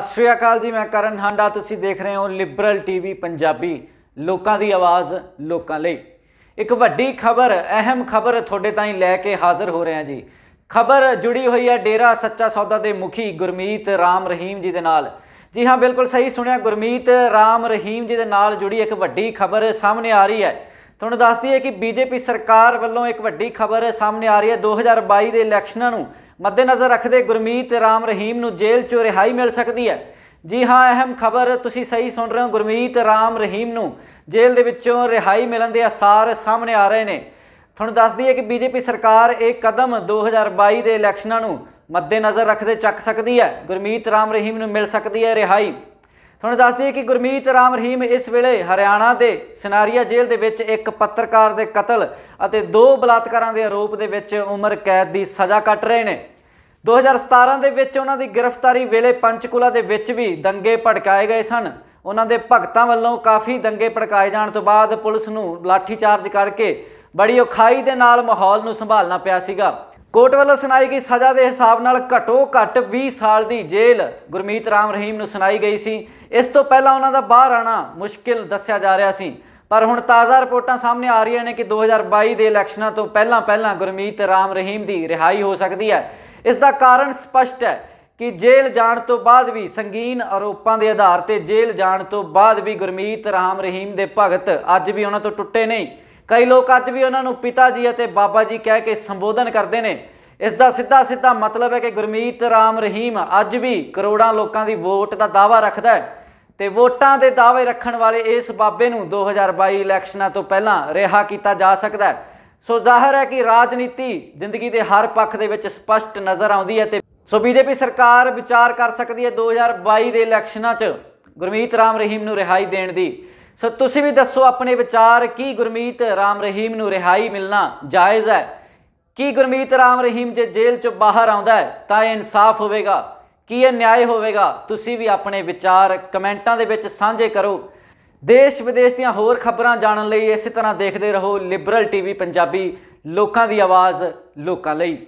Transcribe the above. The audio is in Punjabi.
ਸਤਿ ਸ਼੍ਰੀ ਅਕਾਲ ਜੀ ਮੈਂ ਕਰਨ ਹਾਂਡਾ ਤੁਸੀਂ ਦੇਖ ਰਹੇ ਹੋ ਲਿਬਰਲ ਟੀਵੀ ਪੰਜਾਬੀ ਲੋਕਾਂ ਦੀ ਆਵਾਜ਼ ਲੋਕਾਂ ਲਈ ਇੱਕ ਵੱਡੀ ਖਬਰ ਅਹਿਮ ਖਬਰ ਤੁਹਾਡੇ ਤਾਈਂ ਲੈ ਕੇ ਹਾਜ਼ਰ ਹੋ ਰਹੇ ਹਾਂ ਜੀ ਖਬਰ ਜੁੜੀ ਹੋਈ ਹੈ ਡੇਰਾ ਸੱਚਾ ਸੌਦਾ ਦੇ ਮੁਖੀ ਗੁਰਮੀਤ ਰਾਮ ਰਹੀਮ ਜੀ ਦੇ ਨਾਲ ਜੀ ਹਾਂ ਬਿਲਕੁਲ ਸਹੀ ਸੁਣਿਆ ਗੁਰਮੀਤ ਰਾਮ ਰਹੀਮ ਜੀ ਦੇ ਨਾਲ ਜੁੜੀ ਇੱਕ ਵੱਡੀ ਖਬਰ ਸਾਹਮਣੇ ਆ ਰਹੀ ਹੈ ਤੁਹਾਨੂੰ ਦੱਸਦੀ ਹੈ ਕਿ ਬੀਜੇਪੀ ਸਰਕਾਰ ਵੱਲੋਂ ਇੱਕ ਵੱਡੀ ਖਬਰ ਸਾਹਮਣੇ ਆ ਰਹੀ ਹੈ 2022 ਦੇ ਇਲੈਕਸ਼ਨਾਂ ਨੂੰ ਮੱਦੇਨਜ਼ਰ ਰੱਖਦੇ ਗੁਰਮੀਤ ਰਾਮ ਰਹੀਮ ਨੂੰ ਜੇਲ੍ਹ 'ਚੋਂ ਰਿਹਾਈ ਮਿਲ ਸਕਦੀ ਹੈ ਜੀ ਹਾਂ ਅਹਿਮ ਖਬਰ ਤੁਸੀਂ ਸਹੀ ਸੁਣ ਰਹੇ ਹੋ ਗੁਰਮੀਤ ਰਾਮ ਰਹੀਮ ਨੂੰ ਜੇਲ੍ਹ ਦੇ ਵਿੱਚੋਂ ਰਿਹਾਈ ਮਿਲਣ ਦੇ ਆਸਾਰ ਸਾਹਮਣੇ ਆ ਰਹੇ ਨੇ ਤੁਹਾਨੂੰ ਦੱਸ ਦਈਏ ਕਿ ਬੀਜੇਪੀ ਸਰਕਾਰ ਇਹ ਕਦਮ 2022 ਦੇ ਇਲੈਕਸ਼ਨਾਂ ਨੂੰ ਮੱਦੇਨਜ਼ਰ ਰੱਖਦੇ ਚੱਕ ਸਕਦੀ ਹੈ ਗੁਰਮੀਤ ਰਾਮ ਰਹੀਮ ਨੂੰ ਮਿਲ ਸਕਦੀ ਹੈ ਰਿਹਾਈ ਤੁਹਾਨੂੰ ਦੱਸ ਦਈਏ ਕਿ ਗੁਰਮੀਤ ਰਾਮ ਰਹੀਮ ਇਸ ਵੇਲੇ ਹਰਿਆਣਾ ਦੇ ਸਿਨਾਰੀਆ ਜੇਲ੍ਹ ਦੇ ਵਿੱਚ ਇੱਕ ਪੱਤਰਕਾਰ ਦੇ ਕਤਲ ਅਤੇ ਦੋ ਬਲਾਤਕਾਰਾਂ ਦੇ ਆਰੋਪ ਦੇ ਵਿੱਚ ਉਮਰ ਕੈਦ ਦੀ ਸਜ਼ਾ ਕੱਟ ਰਹੇ ਨੇ 2017 ਦੇ ਵਿੱਚ ਉਹਨਾਂ ਦੀ ਗ੍ਰਿਫਤਾਰੀ ਵੇਲੇ ਪੰਚਕੁਲਾ ਦੇ ਵਿੱਚ ਵੀ ਦੰਗੇ ਭੜਕਾਏ ਗਏ ਸਨ ਉਹਨਾਂ ਦੇ ਭਗਤਾਂ ਵੱਲੋਂ ਕਾਫੀ ਦੰਗੇ ਭੜਕਾਏ ਜਾਣ ਤੋਂ ਬਾਅਦ ਪੁਲਿਸ ਨੂੰ ਲਾਠੀ ਚਾਰਜ ਕਰਕੇ ਬੜੀ ਔਖਾਈ ਦੇ ਨਾਲ ਮਾਹੌਲ ਨੂੰ ਸੰਭਾਲਣਾ ਪਿਆ ਸੀਗਾ ਕੋਰਟ ਵੱਲੋਂ ਸੁਣਾਈ ਗਈ ਸਜ਼ਾ ਦੇ ਹਿਸਾਬ ਨਾਲ ਘਟੋ ਘਟ 20 ਸਾਲ ਦੀ ਜੇਲ੍ਹ ਗੁਰਮੀਤ ਰਾਮ ਰਹੀਮ ਨੂੰ ਸੁਣਾਈ ਗਈ ਸੀ ਇਸ ਤੋਂ ਪਹਿਲਾਂ ਉਹਨਾਂ ਦਾ ਬਾਹਰ ਆਣਾ ਮੁਸ਼ਕਿਲ ਦੱਸਿਆ ਜਾ ਰਿਹਾ ਸੀ ਪਰ ਹੁਣ ਤਾਜ਼ਾ ਰਿਪੋਰਟਾਂ ਸਾਹਮਣੇ ਆ ਰਹੀਆਂ ਨੇ ਕਿ 2022 ਦੇ ਇਲੈਕਸ਼ਨਾਂ ਤੋਂ ਪਹਿਲਾਂ ਪਹਿਲਾਂ ਗੁਰਮੀਤ ਰਾਮ ਰਹੀਮ ਦੀ ਰਿਹਾਈ ਹੋ ਸਕਦੀ ਹੈ ਇਸ ਦਾ ਕਾਰਨ ਸਪਸ਼ਟ ਹੈ ਕਿ ਜੇਲ੍ਹ ਜਾਣ ਤੋਂ ਬਾਅਦ ਵੀ ਸੰਗੀਨ ਆਰੋਪਾਂ ਦੇ ਆਧਾਰ ਤੇ ਜੇਲ੍ਹ ਜਾਣ ਤੋਂ ਬਾਅਦ ਵੀ ਗੁਰਮੀਤ ਰਾਮ ਰਹੀਮ ਦੇ ਭਗਤ ਅੱਜ ਵੀ ਉਹਨਾਂ ਤੋਂ ਟੁੱਟੇ ਨਹੀਂ ਕਈ ਲੋਕ ਅੱਜ ਵੀ ਉਹਨਾਂ ਨੂੰ ਪਿਤਾ ਜੀ ਅਤੇ ਬਾਬਾ ਜੀ ਕਹਿ ਕੇ ਸੰਬੋਧਨ ਕਰਦੇ ਨੇ ਇਸ ਦਾ ਸਿੱਧਾ ਸਿੱਧਾ ਮਤਲਬ ਹੈ ਕਿ ਗੁਰਮੀਤ ਰਾਮ ਰਹੀਮ ਅੱਜ ਵੀ ਕਰੋੜਾਂ ਲੋਕਾਂ ਦੀ ਵੋਟ ਦਾ ਦਾਵਾ ਰੱਖਦਾ ਹੈ ਤੇ ਵੋਟਾਂ ਦੇ ਦਾਅਵੇ ਰੱਖਣ ਵਾਲੇ ਇਸ ਬਾਬੇ ਨੂੰ 2022 ਇਲੈਕਸ਼ਨਾਂ ਤੋਂ ਪਹਿਲਾਂ ਰਿਹਾ ਕੀਤਾ ਜਾ ਸਕਦਾ ਹੈ ਸੋ ਜ਼ਾਹਰ ਹੈ ਕਿ ਰਾਜਨੀਤੀ ਜ਼ਿੰਦਗੀ ਦੇ ਹਰ ਪੱਖ ਦੇ ਵਿੱਚ ਸਪਸ਼ਟ ਨਜ਼ਰ ਆਉਂਦੀ ਹੈ ਤੇ ਸੋ ਬੀਜੇਪੀ ਸਰਕਾਰ ਵਿਚਾਰ ਕਰ ਸਕਦੀ ਹੈ 2022 ਦੇ ਇਲੈਕਸ਼ਨਾਂ 'ਚ ਗੁਰਮੀਤ ਰਾਮ ਰਹੀਮ ਨੂੰ ਰਿਹਾਈ ਦੇਣ ਦੀ ਸੋ ਤੁਸੀਂ ਵੀ ਦੱਸੋ ਆਪਣੇ ਵਿਚਾਰ ਕੀ ਗੁਰਮੀਤ ਰਾਮ ਰਹੀਮ ਨੂੰ ਰਿਹਾਈ ਮਿਲਣਾ ਜਾਇਜ਼ ਹੈ ਕੀ ਗੁਰਮੀਤ ਰਾਮ ਰਹੀਮ ਜੇ ਜੇਲ੍ਹ 'ਚੋਂ ਬਾਹਰ ਆਉਂਦਾ ਹੈ ਤਾਂ ਇਹ ਇਨਸਾਫ ਹੋਵੇਗਾ ਕੀ ਇਹ ਨਿਆਂ ਹੋਵੇਗਾ ਤੁਸੀਂ ਵੀ ਆਪਣੇ ਵਿਚਾਰ ਕਮੈਂਟਾਂ ਦੇ ਵਿੱਚ ਸਾਂਝੇ ਕਰੋ ਦੇਸ਼ ਵਿਦੇਸ਼ ਦੀਆਂ ਹੋਰ ਖਬਰਾਂ ਜਾਣਨ ਲਈ ਇਸੇ ਤਰ੍ਹਾਂ ਦੇਖਦੇ ਰਹੋ ਲਿਬਰਲ ਟੀਵੀ ਪੰਜਾਬੀ ਲੋਕਾਂ ਦੀ ਆਵਾਜ਼ ਲੋਕਾਂ ਲਈ